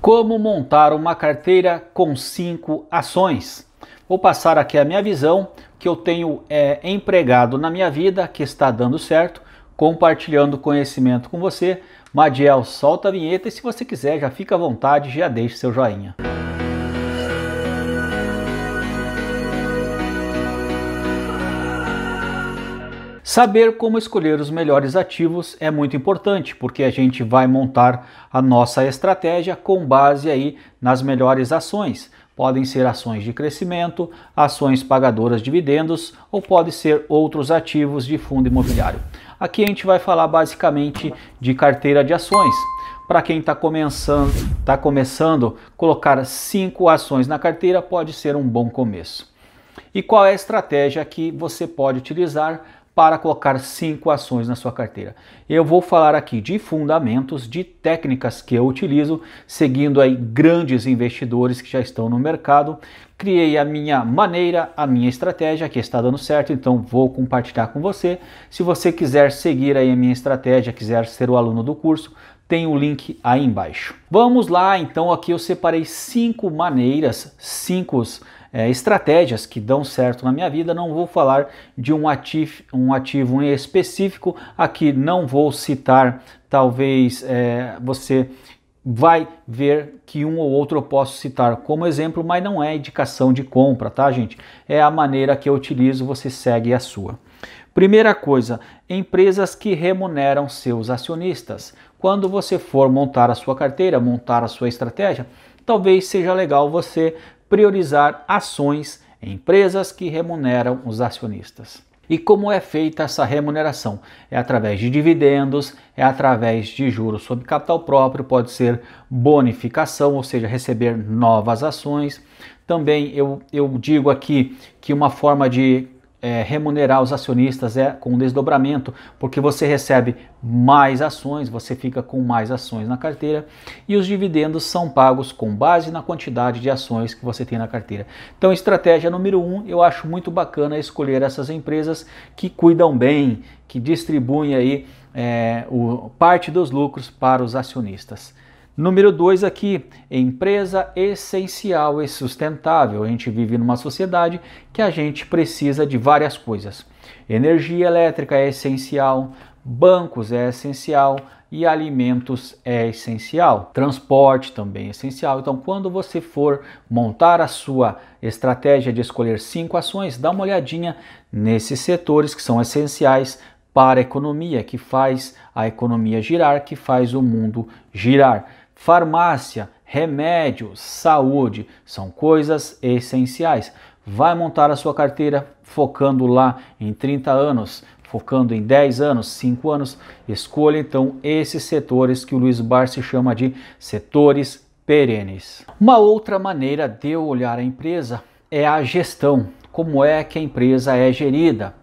Como montar uma carteira com cinco ações? Vou passar aqui a minha visão que eu tenho é, empregado na minha vida, que está dando certo, compartilhando conhecimento com você. Madiel, solta a vinheta e se você quiser, já fica à vontade, já deixe seu joinha. Música Saber como escolher os melhores ativos é muito importante, porque a gente vai montar a nossa estratégia com base aí nas melhores ações. Podem ser ações de crescimento, ações pagadoras de dividendos ou pode ser outros ativos de fundo imobiliário. Aqui a gente vai falar basicamente de carteira de ações. Para quem está começando, tá começando, colocar cinco ações na carteira pode ser um bom começo. E qual é a estratégia que você pode utilizar para colocar cinco ações na sua carteira. Eu vou falar aqui de fundamentos, de técnicas que eu utilizo, seguindo aí grandes investidores que já estão no mercado. Criei a minha maneira, a minha estratégia que está dando certo, então vou compartilhar com você. Se você quiser seguir aí a minha estratégia, quiser ser o aluno do curso, tem o link aí embaixo. Vamos lá, então aqui eu separei cinco maneiras, cinco é, estratégias que dão certo na minha vida. Não vou falar de um, ativo, um ativo em específico, aqui não vou citar, talvez é, você vai ver que um ou outro eu posso citar como exemplo, mas não é indicação de compra, tá, gente? É a maneira que eu utilizo, você segue a sua. Primeira coisa, empresas que remuneram seus acionistas. Quando você for montar a sua carteira, montar a sua estratégia, talvez seja legal você priorizar ações em empresas que remuneram os acionistas. E como é feita essa remuneração? É através de dividendos, é através de juros sobre capital próprio, pode ser bonificação, ou seja, receber novas ações. Também eu, eu digo aqui que uma forma de é, remunerar os acionistas é com desdobramento, porque você recebe mais ações, você fica com mais ações na carteira e os dividendos são pagos com base na quantidade de ações que você tem na carteira. Então, estratégia número um, eu acho muito bacana escolher essas empresas que cuidam bem, que distribuem aí é, o, parte dos lucros para os acionistas. Número dois aqui, empresa essencial e sustentável. A gente vive numa sociedade que a gente precisa de várias coisas. Energia elétrica é essencial, bancos é essencial e alimentos é essencial. Transporte também é essencial. Então, quando você for montar a sua estratégia de escolher cinco ações, dá uma olhadinha nesses setores que são essenciais para a economia, que faz a economia girar, que faz o mundo girar. Farmácia, remédio, saúde são coisas essenciais. Vai montar a sua carteira focando lá em 30 anos, focando em 10 anos, 5 anos. Escolha então esses setores que o Luiz Barsi chama de setores perenes. Uma outra maneira de eu olhar a empresa é a gestão. Como é que a empresa é gerida?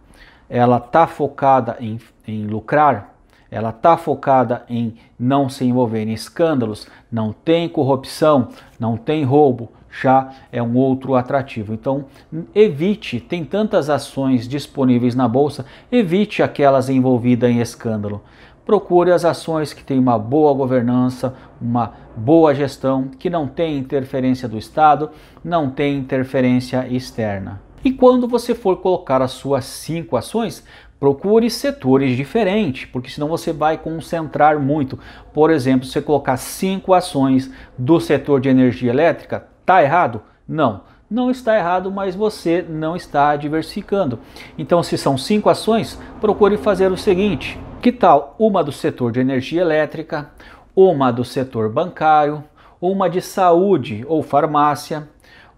Ela está focada em, em lucrar? ela está focada em não se envolver em escândalos, não tem corrupção, não tem roubo, já é um outro atrativo. Então, evite, tem tantas ações disponíveis na bolsa, evite aquelas envolvidas em escândalo. Procure as ações que têm uma boa governança, uma boa gestão, que não tem interferência do Estado, não tem interferência externa. E quando você for colocar as suas cinco ações, Procure setores diferentes, porque senão você vai concentrar muito. Por exemplo, se você colocar cinco ações do setor de energia elétrica, tá errado? Não. Não está errado, mas você não está diversificando. Então, se são cinco ações, procure fazer o seguinte: que tal uma do setor de energia elétrica, uma do setor bancário, uma de saúde ou farmácia,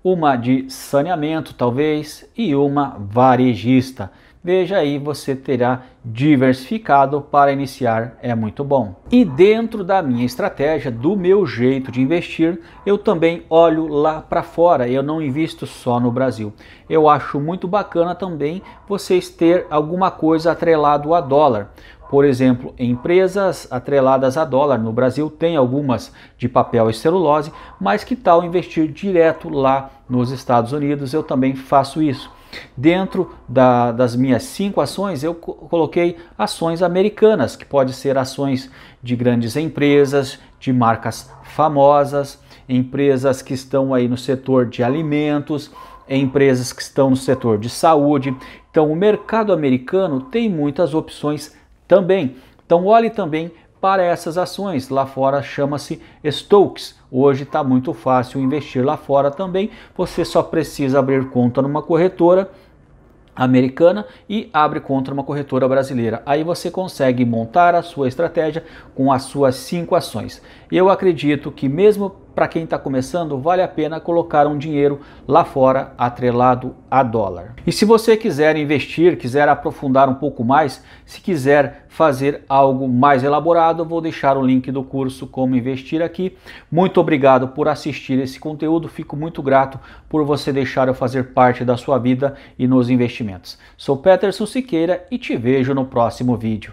uma de saneamento, talvez, e uma varejista. Veja aí, você terá diversificado para iniciar, é muito bom. E dentro da minha estratégia, do meu jeito de investir, eu também olho lá para fora, eu não invisto só no Brasil. Eu acho muito bacana também vocês ter alguma coisa atrelado a dólar. Por exemplo, empresas atreladas a dólar no Brasil tem algumas de papel e celulose, mas que tal investir direto lá nos Estados Unidos? Eu também faço isso. Dentro da, das minhas cinco ações, eu coloquei ações americanas, que pode ser ações de grandes empresas, de marcas famosas, empresas que estão aí no setor de alimentos, empresas que estão no setor de saúde. Então, o mercado americano tem muitas opções também. Então, olhe também para essas ações. Lá fora chama-se Stokes. Hoje está muito fácil investir lá fora também. Você só precisa abrir conta numa corretora americana e abre conta numa corretora brasileira. Aí você consegue montar a sua estratégia com as suas cinco ações. Eu acredito que mesmo para quem está começando, vale a pena colocar um dinheiro lá fora atrelado a dólar. E se você quiser investir, quiser aprofundar um pouco mais, se quiser fazer algo mais elaborado, vou deixar o link do curso Como Investir aqui. Muito obrigado por assistir esse conteúdo, fico muito grato por você deixar eu fazer parte da sua vida e nos investimentos. Sou Peterson Siqueira e te vejo no próximo vídeo.